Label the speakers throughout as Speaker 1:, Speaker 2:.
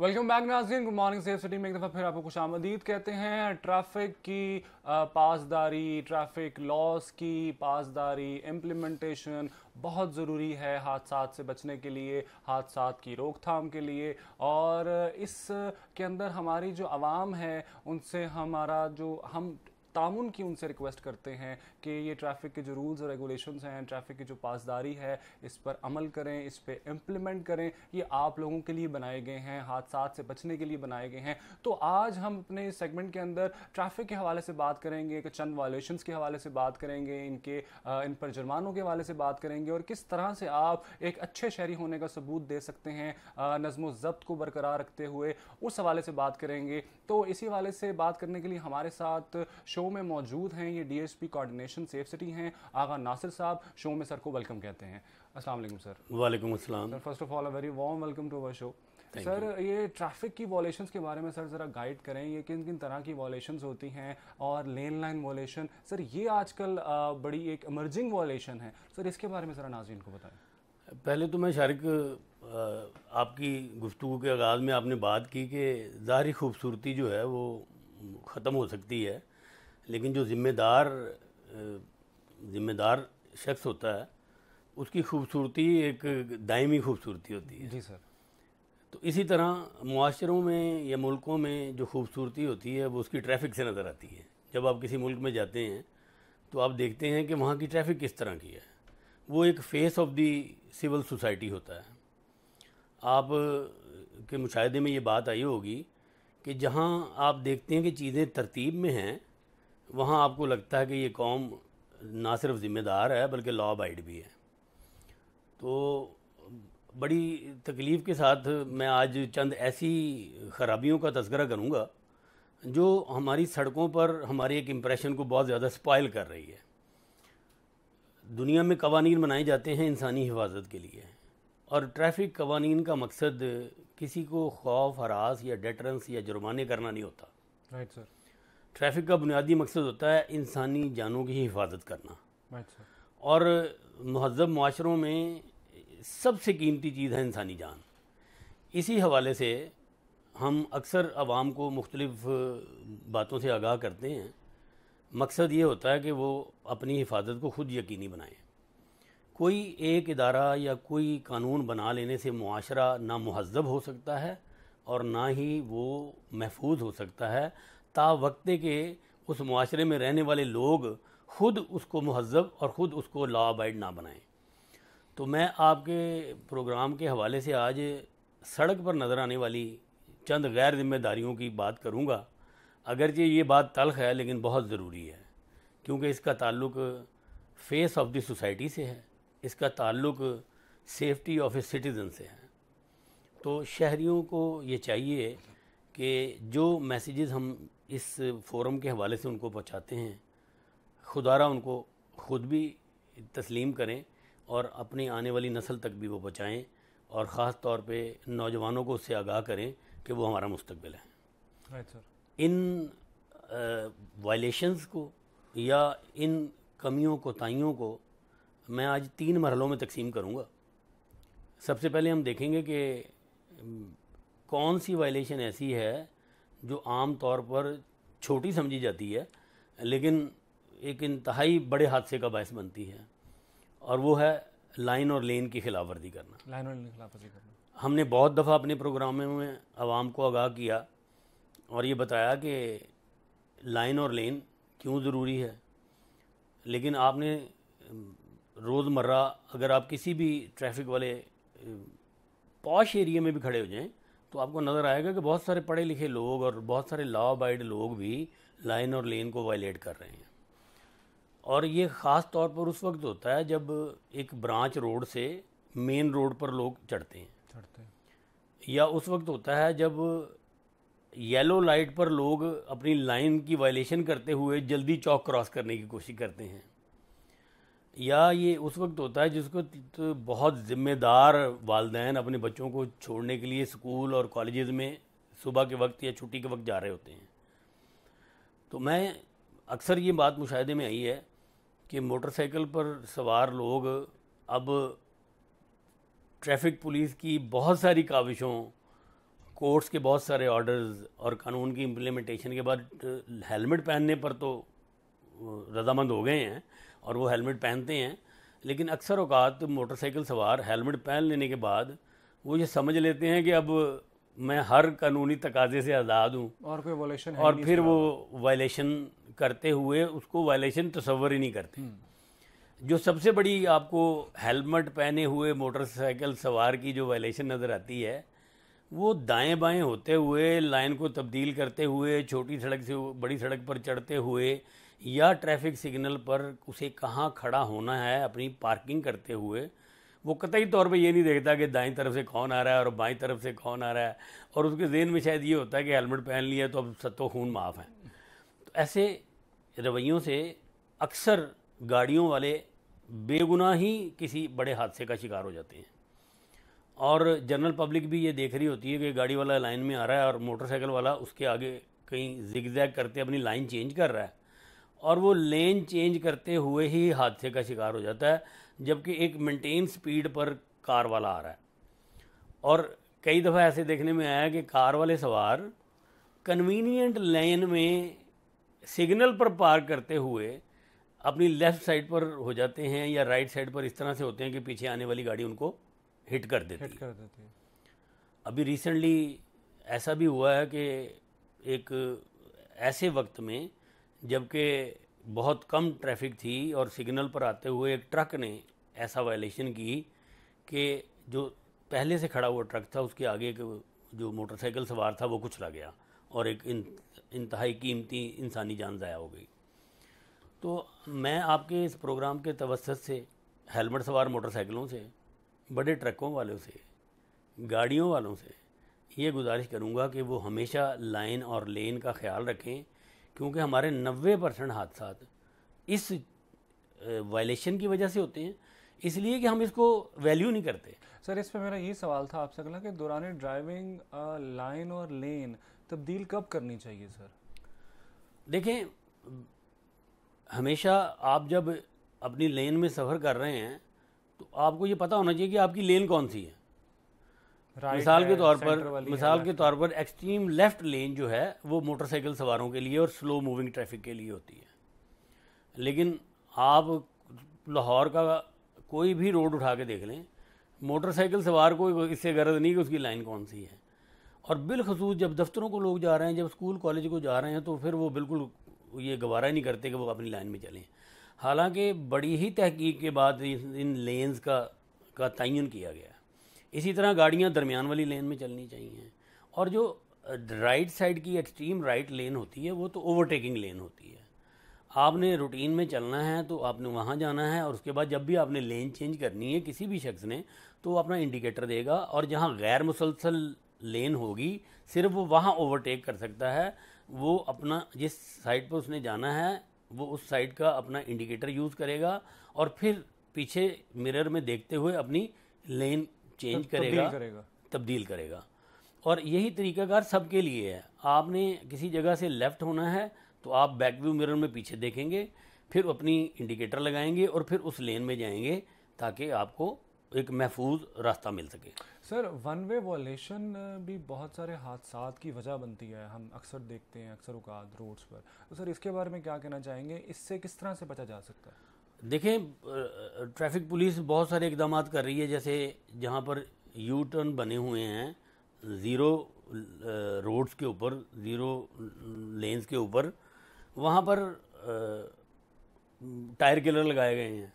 Speaker 1: Welcome back Nazneen good morning safe city में एक दफ़ा फिर आपको खुश आमदीद कहते हैं ट्रैफिक की पासदारी ट्रैफिक लॉस की पासदारी इम्प्लीमेंटेशन बहुत ज़रूरी है हादसा से बचने के लिए हादसा की रोकथाम के लिए और इस के अंदर हमारी जो आवाम है उनसे हमारा जो हम ताउन की उनसे रिक्वेस्ट करते हैं कि ये ट्रैफिक के जो रूल्स और रेगुलेशन हैं ट्रैफिक की जो पासदारी है इस पर अमल करें इस पर इम्प्लीमेंट करें ये आप लोगों के लिए बनाए गए हैं हादसा से बचने के लिए बनाए गए हैं तो आज हम अपने सेगमेंट के अंदर ट्रैफिक के हवाले से बात करेंगे चंद वायलेशन के हवाले से बात करेंगे इनके इन पर जुर्मानों के हवाले से बात करेंगे और किस तरह से आप एक अच्छे शहरी होने का सबूत दे सकते हैं नज़म ज़ब्त को बरकरार रखते हुए उस हवाले से बात करेंगे तो इसी हवाले से बात करने के लिए हमारे साथ शो शो में मौजूद हैं ये डीएसपी कोऑर्डिनेशन सेफ सिटी हैं आगा नासिर साहब शो में सर को वेलकम कहते हैं अस्सलाम वालेकुम सर वालेकुम अस्सलाम sir first of all a very warm welcome to our show sir ये ट्रैफिक की वॉलेशन के बारे में सर ज़रा गाइड करें ये किन किन तरह की वॉलेशन होती हैं और लेन लाइन वॉलेशन सर ये आजकल बड़ी एक इमर्जिंग वॉलेशन है सर इसके बारे में ज़रा नाजीन को
Speaker 2: बताएं पहले तो मैं शारिक आपकी गुफ्तु के आगाज़ में आपने बात की कि ज़ाहरी खूबसूरती जो है वो ख़त्म हो सकती है लेकिन जो ज़िम्मेदार ज़िम्मेदार शख्स होता है उसकी खूबसूरती एक दायमी खूबसूरती होती है जी सर तो इसी तरह माशरों में या मुल्कों में जो खूबसूरती होती है वो उसकी ट्रैफिक से नज़र आती है जब आप किसी मुल्क में जाते हैं तो आप देखते हैं कि वहाँ की ट्रैफिक किस तरह की है वो एक face of the civil society होता है आप के मुशाहदे में ये बात आई होगी कि जहाँ आप देखते हैं कि चीज़ें तरतीब में हैं वहाँ आपको लगता है कि ये कौम ना सिर्फ ज़िम्मेदार है बल्कि लॉ अबाइड भी है तो बड़ी तकलीफ़ के साथ मैं आज चंद ऐसी खराबियों का तस्करा करूँगा जो हमारी सड़कों पर हमारे एक इम्प्रेशन को बहुत ज़्यादा स्पॉयल कर रही है दुनिया में कवानीन बनाए जाते हैं इंसानी हिफाजत के लिए और ट्रैफिक कवानीन का मकसद किसी को खौफ हरास या डेटरेंस या जुर्माने करना नहीं होता राइट right, सर ट्रैफिक का बुनियादी मकसद होता है इंसानी जानों की हिफाजत करना अच्छा। और महजब माशरों में सबसे कीमती चीज़ है इंसानी जान इसी हवाले से हम अक्सर आवाम को मुख्तलिफ़ बातों से आगाह करते हैं मकसद ये होता है कि वो अपनी हिफाजत को खुद यकीनी बनाएं कोई एक इदारा या कोई कानून बना लेने से माशरा ना महजब हो सकता है और ना ही वो महफूज हो सकता है ता वक्त के उस माशरे में रहने वाले लोग ख़ुद उसको महजब और ख़ुद उसको ला अबाइड ना बनाएं तो मैं आपके प्रोग्राम के हवाले से आज सड़क पर नज़र आने वाली चंद गैर जिम्मेदारियों की बात करूँगा अगरचे ये बात तलख है लेकिन बहुत ज़रूरी है क्योंकि इसका ताल्लुक फेस ऑफ द सोसाइटी से है इसका ताल्लुक सेफ्टी ऑफ ए सिटीज़न से है तो शहरीों को ये चाहिए कि जो मैसेजेस हम इस फोरम के हवाले से उनको पहुंचाते हैं खुदारा उनको ख़ुद भी तस्लीम करें और अपनी आने वाली नस्ल तक भी वो पहुँचाएँ और ख़ास तौर पर नौजवानों को उससे आगाह करें कि वो हमारा मुस्तबिल है right, इन वायलेशंस को या इन कमियों कोताहीियों को मैं आज तीन मरहलों में तकसीम करूँगा सबसे पहले हम देखेंगे कि कौन सी वायलेशन ऐसी है जो आम तौर पर छोटी समझी जाती है लेकिन एक इंतहाई बड़े हादसे का बायस बनती है और वो है लाइन और लेन की खिलाफ वर्दी करना
Speaker 1: लाइन और लेन की खिलाफ वर्दी करना
Speaker 2: हमने बहुत दफ़ा अपने प्रोग्राम में आवाम को आगाह किया और ये बताया कि लाइन और लेन क्यों ज़रूरी है लेकिन आपने रोज़मर्रा अगर आप किसी भी ट्रैफिक वाले पॉश एरिया में भी खड़े हो जाएं तो आपको नज़र आएगा कि बहुत सारे पढ़े लिखे लोग और बहुत सारे लॉ अबाइड लोग भी लाइन और लेन को वायलेट कर रहे हैं और ये ख़ास तौर पर उस वक्त होता है जब एक ब्रांच रोड से मेन रोड पर लोग चढ़ते हैं चढ़ते हैं या उस वक्त होता है जब येलो लाइट पर लोग अपनी लाइन की वायलेशन करते हुए जल्दी चौक क्रॉस करने की कोशिश करते हैं या ये उस वक्त होता है जिसको तो बहुत ज़िम्मेदार वालदेन अपने बच्चों को छोड़ने के लिए स्कूल और कॉलेज़ में सुबह के वक्त या छुट्टी के वक्त जा रहे होते हैं तो मैं अक्सर ये बात मुशाहे में आई है कि मोटरसाइकिल पर सवार लोग अब ट्रैफिक पुलिस की बहुत सारी काविशों कोर्ट्स के बहुत सारे ऑर्डर्स और कानून की इम्प्लीमेंटेशन के बाद हेलमेट पहनने पर तो रजामंद हो गए हैं और वो हेलमेट पहनते हैं लेकिन अक्सर अवकात मोटरसाइकिल सवार हेलमेट पहन लेने के बाद वो ये समझ लेते हैं कि अब मैं हर कानूनी तकाजे से आज़ाद हूँ और कोई वायलेशन और फिर वो वायलेशन करते हुए उसको वायलेशन तस्वर ही नहीं करते हम्म। जो सबसे बड़ी आपको हेलमेट पहने हुए मोटरसाइकिल सवार की जो वायलेशन नज़र आती है वो दाएं बाएं होते हुए लाइन को तब्दील करते हुए छोटी सड़क से बड़ी सड़क पर चढ़ते हुए या ट्रैफिक सिग्नल पर उसे कहाँ खड़ा होना है अपनी पार्किंग करते हुए वो कतई तौर पे ये नहीं देखता कि दाएं तरफ से कौन आ रहा है और बाएं तरफ से कौन आ रहा है और उसके जेन में शायद ये होता है कि हेलमेट पहन लिया तो अब सत्तो खून माफ़ है तो ऐसे रवैयों से अक्सर गाड़ियों वाले बेगुनाह ही किसी बड़े हादसे का शिकार हो जाते हैं और जनरल पब्लिक भी ये देख रही होती है कि गाड़ी वाला लाइन में आ रहा है और मोटरसाइकिल वाला उसके आगे कहीं जिग करते अपनी लाइन चेंज कर रहा है और वो लेन चेंज करते हुए ही हादसे का शिकार हो जाता है जबकि एक मेंटेन स्पीड पर कार वाला आ रहा है और कई दफ़ा ऐसे देखने में आया कि कार वाले सवार कन्वीनियंट लेन में सिग्नल पर पार करते हुए अपनी लेफ़्ट साइड पर हो जाते हैं या राइट साइड पर इस तरह से होते हैं कि पीछे आने वाली गाड़ी उनको हिट कर देती हिट कर देती है अभी रिसेंटली ऐसा भी हुआ है कि एक ऐसे वक्त में जबकि बहुत कम ट्रैफिक थी और सिग्नल पर आते हुए एक ट्रक ने ऐसा वायलेशन की कि जो पहले से खड़ा हुआ ट्रक था उसके आगे एक जो मोटरसाइकिल सवार था वो कुचला गया और एक इन इंतहाई कीमती इंसानी जान ज़ाया हो गई तो मैं आपके इस प्रोग्राम के तवसत से हेलमेट सवार मोटरसाइकिलों से बड़े ट्रकों वालों से गाड़ियों वालों से ये गुजारिश करूँगा कि वो हमेशा लाइन और लेन का ख्याल रखें क्योंकि हमारे 90 परसेंट हादसा इस वायलेशन की वजह से होते हैं इसलिए कि हम इसको वैल्यू नहीं करते
Speaker 1: सर इस पे मेरा ये सवाल था आपसे अगला कि दौरान ड्राइविंग लाइन और
Speaker 2: लेन तब्दील कब करनी चाहिए सर देखें हमेशा आप जब अपनी लेन में सफ़र कर रहे हैं तो आपको ये पता होना चाहिए कि आपकी लेन कौन सी है
Speaker 1: मिसाल हाँ। के तौर पर मिसाल के
Speaker 2: तौर पर एक्सट्रीम लेफ्ट लेन जो है वो मोटरसाइकिल सवारों के लिए और स्लो मूविंग ट्रैफिक के लिए होती है लेकिन आप लाहौर का कोई भी रोड उठा के देख लें मोटरसाइकिल सवार को इससे गर्ज नहीं कि उसकी लाइन कौन सी है और बिलखसूस जब दफ्तरों को लोग जा रहे हैं जब स्कूल कॉलेज को जा रहे हैं तो फिर वो बिल्कुल ये गवारा नहीं करते कि वो अपनी लाइन में चलें हालांकि बड़ी ही तहकीक के बाद इन लेंस का का तयन किया गया इसी तरह गाड़ियाँ दरमियान वाली लेन में चलनी चाहिए और जो राइट साइड की एक्सट्रीम राइट लेन होती है वो तो ओवरटेकिंग लेन होती है आपने रूटीन में चलना है तो आपने वहाँ जाना है और उसके बाद जब भी आपने लेन चेंज करनी है किसी भी शख्स ने तो अपना इंडिकेटर देगा और जहाँ गैर मुसलसल लेन होगी सिर्फ वो वहाँ ओवरटेक कर सकता है वो अपना जिस साइड पर उसने जाना है वो उस साइड का अपना इंडिकेटर यूज़ करेगा और फिर पीछे मिरर में देखते हुए अपनी लेन चेंज करेगा करेगा तब्दील करेगा और यही तरीकाकार सबके लिए है आपने किसी जगह से लेफ़्ट होना है तो आप बैक व्यू मिरर में पीछे देखेंगे फिर अपनी इंडिकेटर लगाएंगे और फिर उस लेन में जाएंगे ताकि आपको एक महफूज रास्ता मिल सके
Speaker 1: सर वन वे वॉलेशन भी बहुत सारे हादसा की वजह बनती है हम अक्सर देखते हैं अक्सर उकात रोड्स पर तो सर इसके बारे में क्या कहना चाहेंगे इससे किस तरह से बचा जा सकता है
Speaker 2: देखें ट्रैफिक पुलिस बहुत सारे इकदाम कर रही है जैसे जहाँ पर यू टर्न बने हुए हैं ज़ीरो रोड्स के ऊपर ज़ीरो लेन्स के ऊपर वहाँ पर टायर किलर लगाए गए हैं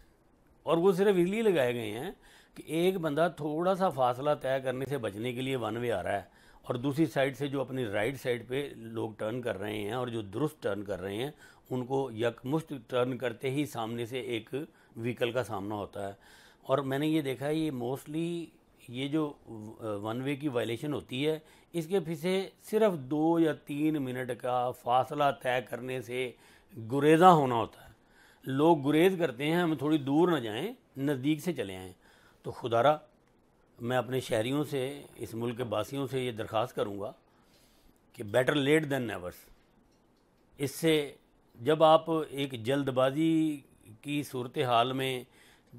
Speaker 2: और वो सिर्फ इसलिए लगाए गए हैं कि एक बंदा थोड़ा सा फासला तय करने से बचने के लिए वन वे आ रहा है और दूसरी साइड से जो अपनी राइट साइड पे लोग टर्न कर रहे हैं और जो दुरुस्त टर्न कर रहे हैं उनको यकमुश्त टर्न करते ही सामने से एक व्हीकल का सामना होता है और मैंने ये देखा है ये मोस्टली ये जो वन वे की वायलेशन होती है इसके पीछे सिर्फ दो या तीन मिनट का फासला तय करने से गुरेजा होना होता है लोग गुरेज करते हैं हम थोड़ी दूर ना जाएं नज़दीक से चले आएँ तो खुदारा मैं अपने शहरीों से इस मुल्क के बासियों से ये दरख्वास्त करूँगा कि बेटर लेट देन नेवर्स इससे जब आप एक जल्दबाजी की सूरत हाल में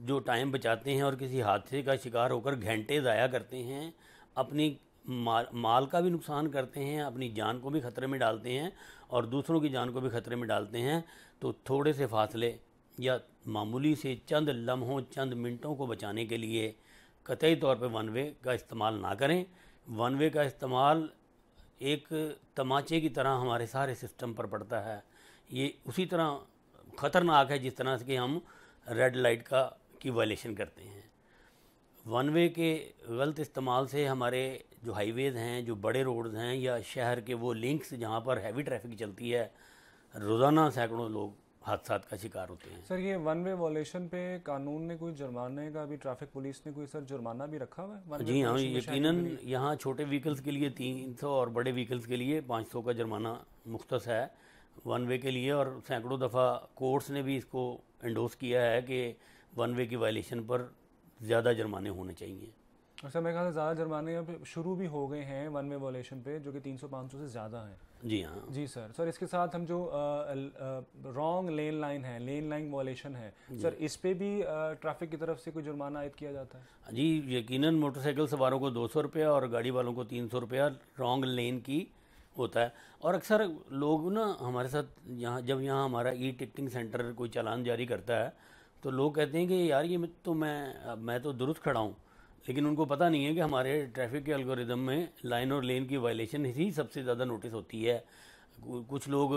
Speaker 2: जो टाइम बचाते हैं और किसी हादसे का शिकार होकर घंटे ज़ाया करते हैं अपनी माल, माल का भी नुकसान करते हैं अपनी जान को भी ख़तरे में डालते हैं और दूसरों की जान को भी ख़तरे में डालते हैं तो थोड़े से फासले या मामूली से चंद लम्हों चंद मिनटों को बचाने के लिए कतई तौर पे वन वे का इस्तेमाल ना करें वन वे का इस्तेमाल एक तमाचे की तरह हमारे सारे सिस्टम पर पड़ता है ये उसी तरह ख़तरनाक है जिस तरह से कि हम रेड लाइट का की वायलेशन करते हैं वन वे के गलत इस्तेमाल से हमारे जो हाईवेज़ हैं जो बड़े रोड्स हैं या शहर के वो लिंक्स जहाँ पर हैवी ट्रैफिक चलती है रोज़ाना सैकड़ों लोग हादसात का शिकार होते हैं
Speaker 1: सर ये वन वे वॉलेशन पे कानून ने कोई जुर्माने का भी ट्रैफिक पुलिस ने कोई सर जुर्माना भी रखा हुआ है जी हाँ यकीन
Speaker 2: यहाँ छोटे व्हीकल्स के लिए तीन सौ और बड़े व्हीकल्स के लिए पाँच सौ का जुर्माना मुख्त है वन वे के लिए और सैकड़ों दफ़ा कोर्ट्स ने भी इसको एंडोस किया है कि वन वे की वायलेशन पर ज़्यादा जुर्माने होने चाहिए
Speaker 1: और सर मेरे ख्याल से ज़्यादा जुर्माने अब शुरू भी हो गए हैं वन वे वॉलेशन पे जो कि तीन सौ पाँच सौ से ज़्यादा हैं जी हाँ जी सर सर इसके साथ हम जो रॉन्ग लेन लाइन है लेन लाइन वॉलेशन है सर इस पे भी ट्रैफिक की तरफ से कोई जुर्माना आयद किया जाता
Speaker 2: है जी यकीनन मोटरसाइकिल सवारों को दो सौ रुपया और गाड़ी वालों को तीन सौ रुपया रॉन्ग लेन की होता है और अक्सर लोग ना हमारे साथ यहाँ जब यहाँ हमारा ई टिकटिंग सेंटर कोई चालान जारी करता है तो लोग कहते हैं कि यार ये तो मैं मैं तो दुरुस्त खड़ा हूँ लेकिन उनको पता नहीं है कि हमारे ट्रैफिक के एल्गोरिदम में लाइन और लेन की वायलेशन ही सबसे ज़्यादा नोटिस होती है कुछ लोग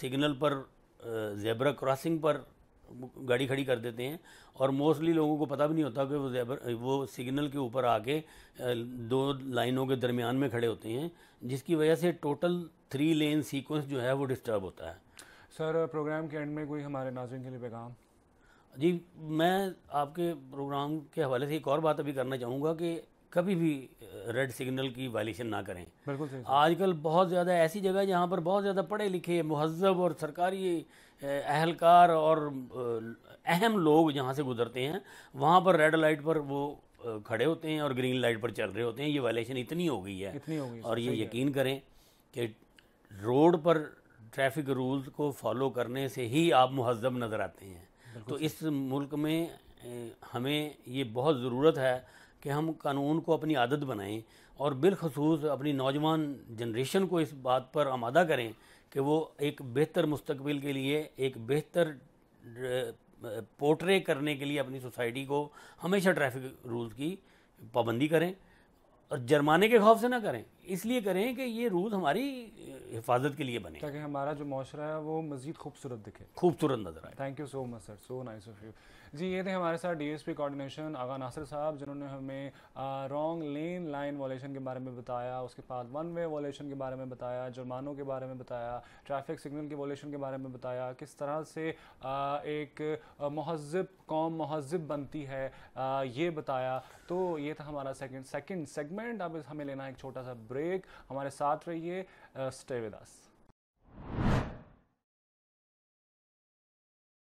Speaker 2: सिग्नल पर जेबरा क्रॉसिंग पर गाड़ी खड़ी कर देते हैं और मोस्टली लोगों को पता भी नहीं होता कि वो जेबर वो सिग्नल के ऊपर आके दो लाइनों के दरमियान में खड़े होते हैं जिसकी वजह से टोटल थ्री लेन सीक्वेंस जो है वो डिस्टर्ब होता है
Speaker 1: सर प्रोग्राम के एंड में कोई हमारे नाजरन के लिए पैगाम
Speaker 2: जी मैं आपके प्रोग्राम के हवाले से एक और बात अभी करना चाहूँगा कि कभी भी रेड सिग्नल की वायलेशन ना करें बिल्कुल आजकल बहुत ज़्यादा ऐसी जगह जहाँ पर बहुत ज़्यादा पढ़े लिखे महजब और सरकारी अहलकार और अहम लोग जहाँ से गुजरते हैं वहाँ पर रेड लाइट पर वो खड़े होते हैं और ग्रीन लाइट पर चल रहे होते हैं ये वायलेशन इतनी हो गई है इतनी हो गई और ये यकीन करें कि रोड पर ट्रैफिक रूल्स को फॉलो करने से ही आप महजब नज़र आते हैं तो इस मुल्क में हमें ये बहुत ज़रूरत है कि हम कानून को अपनी आदत बनाएं और बिलखसूस अपनी नौजवान जनरेशन को इस बात पर आमादा करें कि वो एक बेहतर मुस्तबिल के लिए एक बेहतर पोर्ट्रे करने के लिए अपनी सोसाइटी को हमेशा ट्रैफिक रूल्स की पाबंदी करें और जुर्माने के खौफ से ना करें इसलिए करें कि ये रूल हमारी हिफाजत के लिए बने
Speaker 1: ताकि हमारा जो माशरा है वो मज़ीद खूबसूरत दिखे खूबसूरत नजर आए thank you so much sir so nice of you जी ये थे हमारे साथ डीएसपी कोऑर्डिनेशन आगा नासिर साहब जिन्होंने हमें रॉन्ग लेन लाइन वॉलेशन के बारे में बताया उसके बाद वन वे वॉलेशन के बारे में बताया जुर्मानों के बारे में बताया ट्रैफिक सिग्नल के वॉलेशन के बारे में बताया किस तरह से आ, एक महजब कौम महजब बनती है आ, ये बताया तो ये था हमारा सेकेंड सेकेंड सेगमेंट अब हमें लेना है एक छोटा सा ब्रेक हमारे साथ रहिए स्टे विद अस